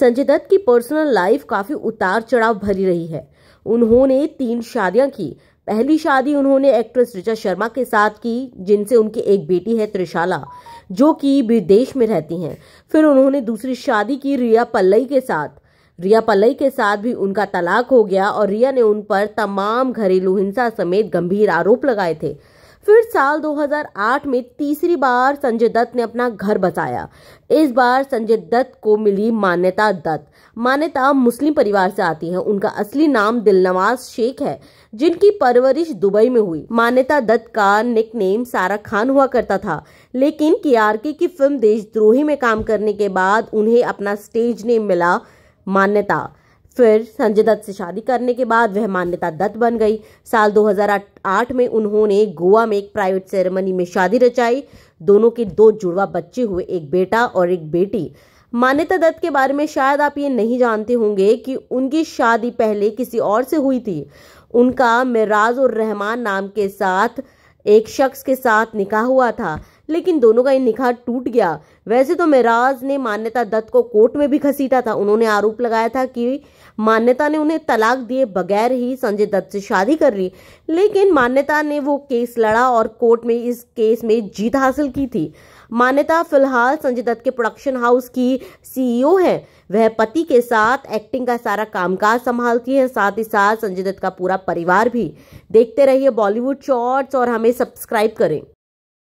संजय दत्त की personal life काफी उतार चढ़ाव भरी रही है उन्होंने तीन शादियां की पहली शादी उन्होंने एक्ट्रेस ऋचा शर्मा के साथ की जिनसे उनकी एक बेटी है त्रिशाला जो कि विदेश में रहती हैं फिर उन्होंने दूसरी शादी की रिया पल्लई के साथ रिया पल्लई के साथ भी उनका तलाक हो गया और रिया ने उन पर तमाम घरेलू हिंसा समेत गंभीर आरोप लगाए थे फिर साल 2008 में तीसरी बार संजय दत्त ने अपना घर बसाया इस बार संजय दत्त को मिली मान्यता दत्त मान्यता मुस्लिम परिवार से आती है उनका असली नाम दिलनवाज शेख है जिनकी परवरिश दुबई में हुई मान्यता दत्त का निक नेम सारा खान हुआ करता था लेकिन के की फिल्म देशद्रोही में काम करने के बाद उन्हें अपना स्टेज नेम मिला मान्यता फिर संजय दत्त से शादी करने के बाद वह मान्यता दत्त बन गई साल 2008 में उन्होंने गोवा में एक प्राइवेट सेरेमनी में शादी रचाई दोनों के दो जुड़वा बच्चे हुए एक बेटा और एक बेटी मान्यता दत्त के बारे में शायद आप ये नहीं जानते होंगे कि उनकी शादी पहले किसी और से हुई थी उनका मिराज और रहमान नाम के साथ एक शख्स के साथ निकाह हुआ था लेकिन दोनों का निखा टूट गया वैसे तो मेराज ने मान्यता दत्त को कोर्ट में भी घसीटा था उन्होंने आरोप लगाया था कि मान्यता ने उन्हें तलाक दिए बगैर ही संजय दत्त से शादी कर ली लेकिन मान्यता ने वो केस लड़ा और कोर्ट में इस केस में जीत हासिल की थी मान्यता फिलहाल संजय दत्त के प्रोडक्शन हाउस की सीईओ e है वह पति के साथ एक्टिंग का सारा कामकाज संभालती है साथ ही साथ संजय दत्त का पूरा परिवार भी देखते रहिए बॉलीवुड शॉर्ट्स और हमें सब्सक्राइब करें